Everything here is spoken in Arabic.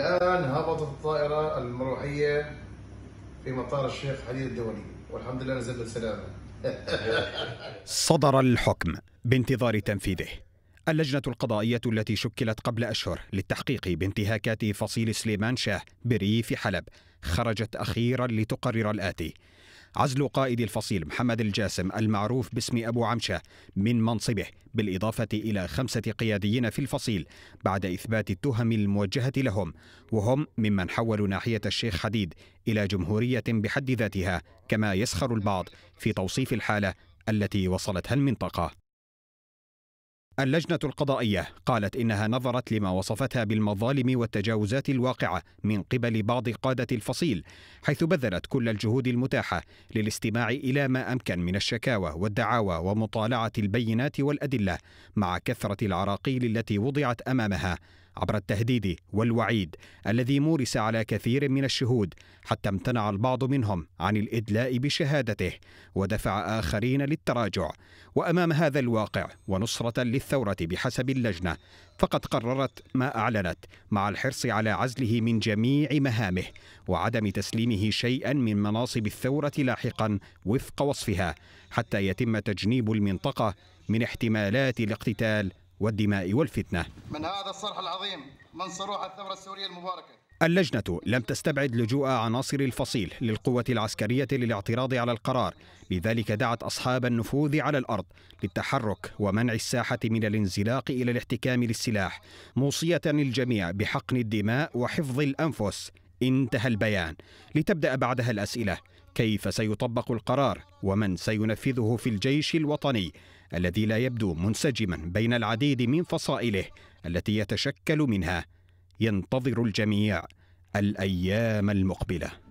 الآن هبطت الطائرة المروحية في مطار الشيخ حديد الدولي والحمد لله نزلت بسلامة صدر الحكم بانتظار تنفيذه اللجنة القضائية التي شكلت قبل أشهر للتحقيق بانتهاكات فصيل سليمان شاه بريف حلب خرجت أخيرا لتقرر الآتي عزل قائد الفصيل محمد الجاسم المعروف باسم أبو عمشة من منصبه بالإضافة إلى خمسة قياديين في الفصيل بعد إثبات التهم الموجهة لهم وهم ممن حولوا ناحية الشيخ حديد إلى جمهورية بحد ذاتها كما يسخر البعض في توصيف الحالة التي وصلتها المنطقة اللجنة القضائية قالت إنها نظرت لما وصفتها بالمظالم والتجاوزات الواقعة من قبل بعض قادة الفصيل، حيث بذلت كل الجهود المتاحة للاستماع إلى ما أمكن من الشكاوى والدعاوى ومطالعة البينات والأدلة مع كثرة العراقيل التي وضعت أمامها عبر التهديد والوعيد الذي مورس على كثير من الشهود حتى امتنع البعض منهم عن الادلاء بشهادته ودفع اخرين للتراجع وامام هذا الواقع ونصره للثوره بحسب اللجنه فقد قررت ما اعلنت مع الحرص على عزله من جميع مهامه وعدم تسليمه شيئا من مناصب الثوره لاحقا وفق وصفها حتى يتم تجنيب المنطقه من احتمالات الاقتتال والدماء والفتنة من هذا الصرح العظيم من صروح الثورة السورية المباركة اللجنة لم تستبعد لجوء عناصر الفصيل للقوة العسكرية للاعتراض على القرار لذلك دعت أصحاب النفوذ على الأرض للتحرك ومنع الساحة من الانزلاق إلى الاحتكام للسلاح موصية الجميع بحقن الدماء وحفظ الأنفس انتهى البيان لتبدأ بعدها الأسئلة كيف سيطبق القرار ومن سينفذه في الجيش الوطني الذي لا يبدو منسجما بين العديد من فصائله التي يتشكل منها ينتظر الجميع الايام المقبله